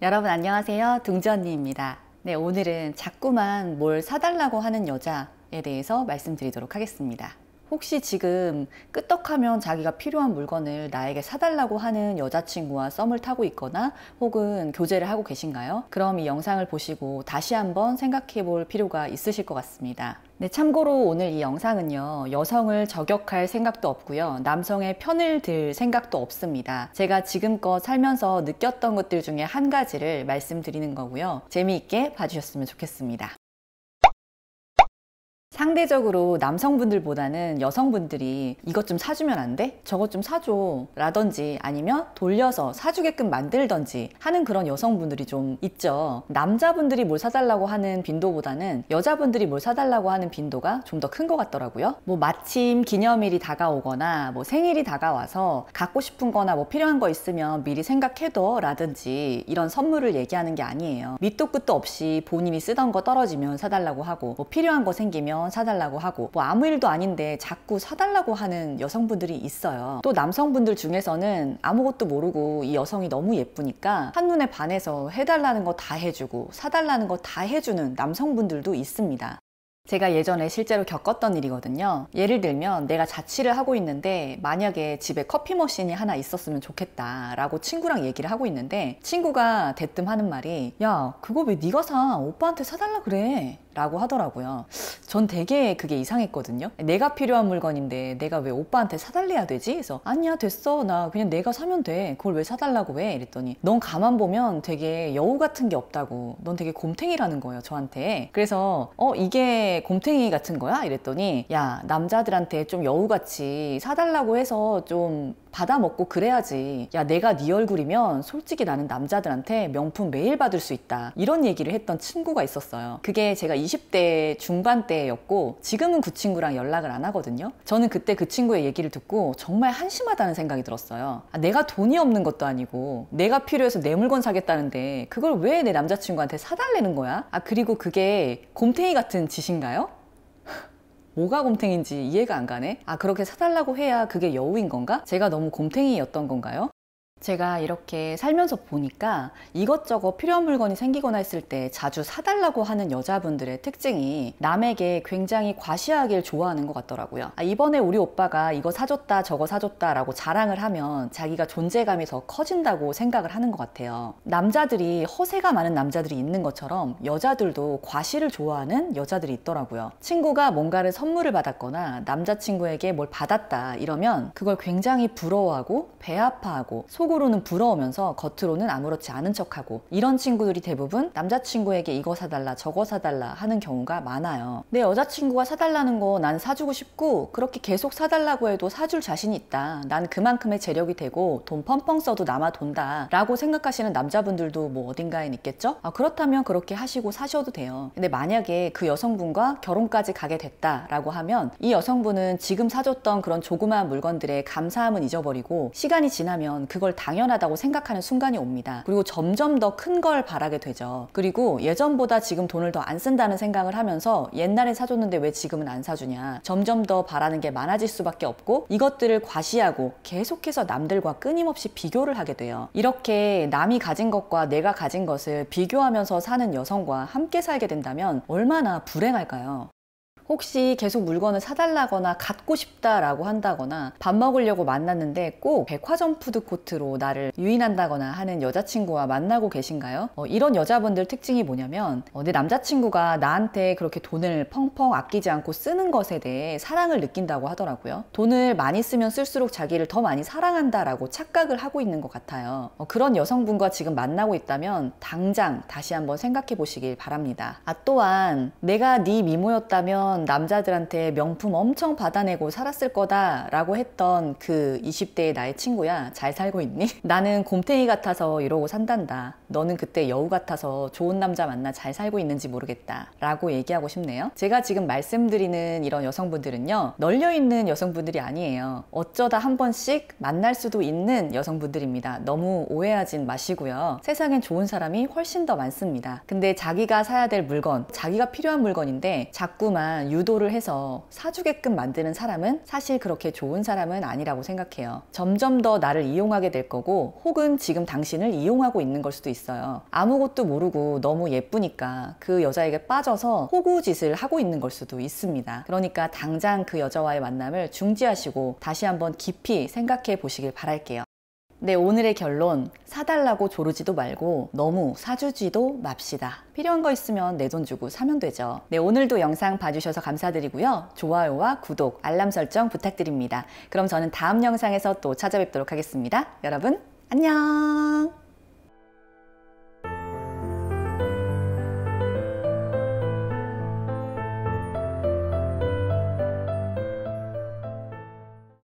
여러분 안녕하세요 둥지 언니입니다 네 오늘은 자꾸만 뭘 사달라고 하는 여자에 대해서 말씀드리도록 하겠습니다 혹시 지금 끄떡하면 자기가 필요한 물건을 나에게 사달라고 하는 여자친구와 썸을 타고 있거나 혹은 교제를 하고 계신가요? 그럼 이 영상을 보시고 다시 한번 생각해 볼 필요가 있으실 것 같습니다. 네, 참고로 오늘 이 영상은요, 여성을 저격할 생각도 없고요, 남성의 편을 들 생각도 없습니다. 제가 지금껏 살면서 느꼈던 것들 중에 한 가지를 말씀드리는 거고요. 재미있게 봐주셨으면 좋겠습니다. 상대적으로 남성분들보다는 여성분들이 이것 좀 사주면 안 돼? 저것 좀 사줘 라든지 아니면 돌려서 사주게끔 만들던지 하는 그런 여성분들이 좀 있죠 남자분들이 뭘 사달라고 하는 빈도보다는 여자분들이 뭘 사달라고 하는 빈도가 좀 더 큰 것 같더라고요 뭐 마침 기념일이 다가오거나 뭐 생일이 다가와서 갖고 싶은 거나 뭐 필요한 거 있으면 미리 생각해둬 라든지 이런 선물을 얘기하는 게 아니에요 밑도 끝도 없이 본인이 쓰던 거 떨어지면 사달라고 하고 뭐 필요한 거 생기면 원 사달라고 하고 뭐 아무 일도 아닌데 자꾸 사달라고 하는 여성분들이 있어요 또 남성분들 중에서는 아무것도 모르고 이 여성이 너무 예쁘니까 한눈에 반해서 해달라는 거 다 해주고 사달라는 거 다 해주는 남성분들도 있습니다 제가 예전에 실제로 겪었던 일이거든요 예를 들면 내가 자취를 하고 있는데 만약에 집에 커피 머신이 하나 있었으면 좋겠다 라고 친구랑 얘기를 하고 있는데 친구가 대뜸 하는 말이 야 그거 왜 네가 사 오빠한테 사달라 그래 라고 하더라고요. 전 되게 그게 이상했거든요. 내가 필요한 물건인데 내가 왜 오빠한테 사달래야 되지? 그래서 아니야 됐어 나 그냥 내가 사면 돼. 그걸 왜 사달라고 해? 이랬더니 넌 가만 보면 되게 여우 같은 게 없다고 넌 되게 곰탱이라는 거예요 저한테. 그래서 어 이게 곰탱이 같은 거야? 이랬더니 야 남자들한테 좀 여우같이 사달라고 해서 좀 받아먹고 그래야지 야 내가 네 얼굴이면 솔직히 나는 남자들한테 명품 매일 받을 수 있다 이런 얘기를 했던 친구가 있었어요 그게 제가 2 20대 중반 때였고 지금은 그 친구랑 연락을 안 하거든요. 저는 그때 그 친구의 얘기를 듣고 정말 한심하다는 생각이 들었어요. 아, 내가 돈이 없는 것도 아니고 내가 필요해서 내 물건 사겠다는데 그걸 왜 내 남자친구한테 사달래는 거야? 아 그리고 그게 곰탱이 같은 짓인가요? 뭐가 곰탱인지 이해가 안 가네? 아, 그렇게 사달라고 해야 그게 여우인 건가? 제가 너무 곰탱이였던 건가요? 제가 이렇게 살면서 보니까 이것저것 필요한 물건이 생기거나 했을 때 자주 사달라고 하는 여자분들의 특징이 남에게 굉장히 과시하길 좋아하는 것 같더라고요. 아, 이번에 우리 오빠가 이거 사줬다 저거 사줬다 라고 자랑을 하면 자기가 존재감이 더 커진다고 생각을 하는 것 같아요. 남자들이 허세가 많은 남자들이 있는 것처럼 여자들도 과시를 좋아하는 여자들이 있더라고요. 친구가 뭔가를 선물을 받았거나 남자친구에게 뭘 받았다 이러면 그걸 굉장히 부러워하고 배아파하고 속 속으로는 부러우면서 겉으로는 아무렇지 않은 척하고 이런 친구들이 대부분 남자친구에게 이거 사달라 저거 사달라 하는 경우가 많아요. 내 여자친구가 사달라는 거 난 사주고 싶고 그렇게 계속 사달라고 해도 사줄 자신이 있다. 난 그만큼의 재력이 되고 돈 펑펑 써도 남아 돈다 라고 생각하시는 남자분들도 뭐어딘가에 있겠죠? 아 그렇다면 그렇게 하시고 사셔도 돼요. 근데 만약에 그 여성분과 결혼까지 가게 됐다라고 하면 이 여성분은 지금 사줬던 그런 조그마한 물건들의 감사함은 잊어버리고 시간이 지나면 그걸 당연하다고 생각하는 순간이 옵니다. 그리고 점점 더 큰 걸 바라게 되죠. 그리고 예전보다 지금 돈을 더 안 쓴다는 생각을 하면서 옛날에 사줬는데 왜 지금은 안 사주냐. 점점 더 바라는 게 많아질 수밖에 없고 이것들을 과시하고 계속해서 남들과 끊임없이 비교를 하게 돼요. 이렇게 남이 가진 것과 내가 가진 것을 비교하면서 사는 여성과 함께 살게 된다면 얼마나 불행할까요? 혹시 계속 물건을 사달라거나 갖고 싶다라고 한다거나 밥 먹으려고 만났는데 꼭 백화점 푸드코트로 나를 유인한다거나 하는 여자친구와 만나고 계신가요? 어, 이런 여자분들 특징이 뭐냐면 어, 내 남자친구가 나한테 그렇게 돈을 펑펑 아끼지 않고 쓰는 것에 대해 사랑을 느낀다고 하더라고요. 돈을 많이 쓰면 쓸수록 자기를 더 많이 사랑한다라고 착각을 하고 있는 것 같아요. 어, 그런 여성분과 지금 만나고 있다면 당장 다시 한번 생각해 보시길 바랍니다. 아 또한 내가 네 미모였다면 보면 남자들한테 명품 엄청 받아내고 살았을 거다라고 했던 그 20대의 나의 친구야 잘 살고 있니? 나는 곰탱이 같아서 이러고 산단다. 너는 그때 여우 같아서 좋은 남자 만나 잘 살고 있는지 모르겠다. 라고 얘기하고 싶네요. 제가 지금 말씀드리는 이런 여성분들은요. 널려있는 여성분들이 아니에요. 어쩌다 한 번씩 만날 수도 있는 여성분들입니다. 너무 오해하진 마시고요. 세상엔 좋은 사람이 훨씬 더 많습니다. 근데 자기가 사야 될 물건, 자기가 필요한 물건인데 자꾸만 유도를 해서 사주게끔 만드는 사람은 사실 그렇게 좋은 사람은 아니라고 생각해요. 점점 더 나를 이용하게 될 거고 혹은 지금 당신을 이용하고 있는 걸 수도 있어요. 아무것도 모르고 너무 예쁘니까 그 여자에게 빠져서 호구짓을 하고 있는 걸 수도 있습니다. 그러니까 당장 그 여자와의 만남을 중지하시고 다시 한번 깊이 생각해 보시길 바랄게요. 네, 오늘의 결론. 사달라고 조르지도 말고 너무 사주지도 맙시다. 필요한 거 있으면 내 돈 주고 사면 되죠. 네, 오늘도 영상 봐주셔서 감사드리고요. 좋아요와 구독, 알람 설정 부탁드립니다. 그럼 저는 다음 영상에서 또 찾아뵙도록 하겠습니다. 여러분, 안녕!